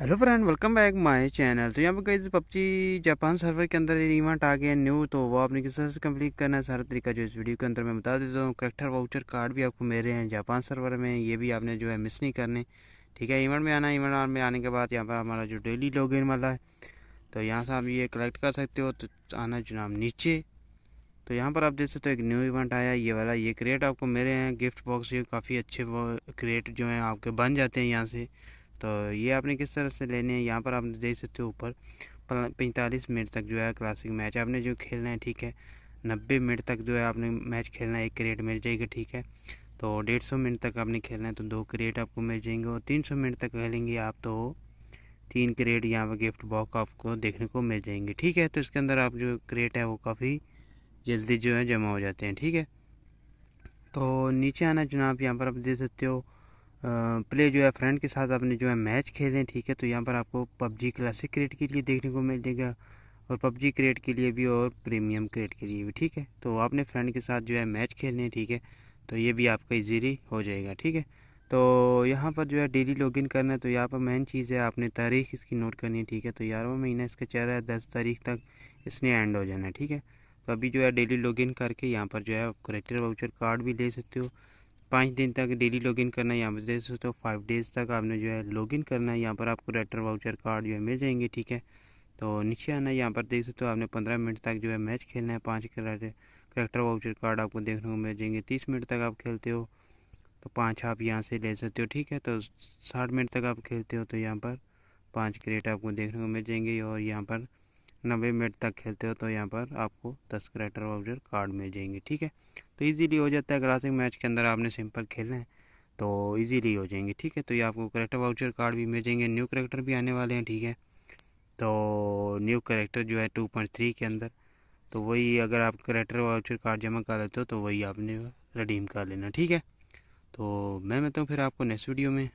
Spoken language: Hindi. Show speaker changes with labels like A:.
A: hello friend welcome back my channel तो यहाँ पर कई पबजी जापान सर्वर के अंदर इवेंट आ गया न्यू तो वो आपने किस तरह से कंप्लीट करना है सारा तरीका जो इस वीडियो के अंदर मैं बता देता हूँ करेक्टर वाउचर कार्ड भी आपको मेरे हैं जापान सर्वर में ये भी आपने जो है मिस नहीं करने ठीक है इवेंट में आना इवेंट में आने के बाद यहाँ पर हमारा जो डेली लॉग वाला है तो यहाँ से आप ये कलेक्ट कर सकते हो तो आना जनाब नीचे तो यहाँ पर आप देख सकते हो एक न्यू इवेंट आया ये वाला ये क्रिएट आपको मेरे हैं गिफ्ट बॉक्स ये काफ़ी अच्छे क्रिएट जो हैं आपके बन जाते हैं यहाँ से तो ये आपने किस तरह से लेने हैं यहाँ पर आप देख सकते हो ऊपर पैंतालीस मिनट तक जो है क्लासिक मैच आपने जो खेलना है ठीक है नब्बे मिनट तक जो है आपने मैच खेलना है एक क्रिकेट मिल जाएगी ठीक है तो डेढ़ सौ मिनट तक आपने खेलना है तो दो क्रिकेट आपको मिल जाएंगे और तीन सौ मिनट तक खेलेंगे आप तो तीन क्रेट यहाँ पर गिफ्ट बॉक्स आपको देखने को मिल जाएंगे ठीक है तो इसके अंदर आप जो क्रेट है वो काफ़ी जल्दी जो है जमा हो जाते हैं ठीक है तो नीचे आना जनाब यहाँ पर आप देख सकते हो प्ले जो है फ्रेंड के साथ आपने जो है मैच खेलें ठीक है तो यहाँ पर आपको पबजी क्लासिक क्रिएट के लिए देखने को मिलेगा और पबजी क्रिएट के लिए भी और प्रीमियम क्रिएट के लिए भी ठीक है तो आपने फ्रेंड के साथ जो है मैच खेलने ठीक है तो ये भी आपका इजीली हो जाएगा ठीक है तो यहाँ पर जो है डेली इन करना है तो यहाँ पर मेन चीज़ है आपने तारीख इसकी नोट करनी है ठीक है तो ग्यारहवा महीना इसका चल रहा है दस तारीख तक इसने एंड हो जाना है ठीक है तो अभी जो है डेली इन करके यहाँ पर जो है आप करेक्टर वाउचर कार्ड भी ले सकते हो पाँच दिन तक डेली लॉगिन करना है यहाँ पर दोस्तों तो फाइव डेज़ तक आपने जो है लॉगिन करना है यहाँ पर आपको रेटर वाउचर कार्ड जो है मिल जाएंगे ठीक है तो नीचे आना है यहाँ पर देख सकते हो आपने पंद्रह मिनट तक जो है मैच खेलना है पाँच करेक्टर वाउचर कार्ड आपको देखने को मिल जाएंगे तीस मिनट तक आप खेलते हो तो पाँच आप यहाँ से ले सकते हो ठीक है तो साठ मिनट तक आप खेलते हो तो यहाँ पर पाँच क्रेट आपको देखने को मिल जाएंगे और यहाँ पर नब्बे मिनट तक खेलते हो तो यहाँ पर आपको दस क्रेटर वाउचर कार्ड मिल जाएंगे ठीक है तो इजीली हो जाता है क्लासिक मैच के अंदर आपने सिंपल खेलना है तो इजीली हो जाएंगे ठीक है तो ये आपको करेक्टर वाउचर कार्ड भी मिल जाएंगे न्यू करेक्टर भी आने वाले हैं ठीक है तो न्यू करेक्टर जो है टू पॉइंट थ्री के अंदर तो वही अगर आप करेक्टर वाउचर कार्ड जमा कर लेते हो तो वही आपने रडीम कर लेना ठीक है तो मैं मिलता हूँ फिर आपको नेक्स्ट वीडियो में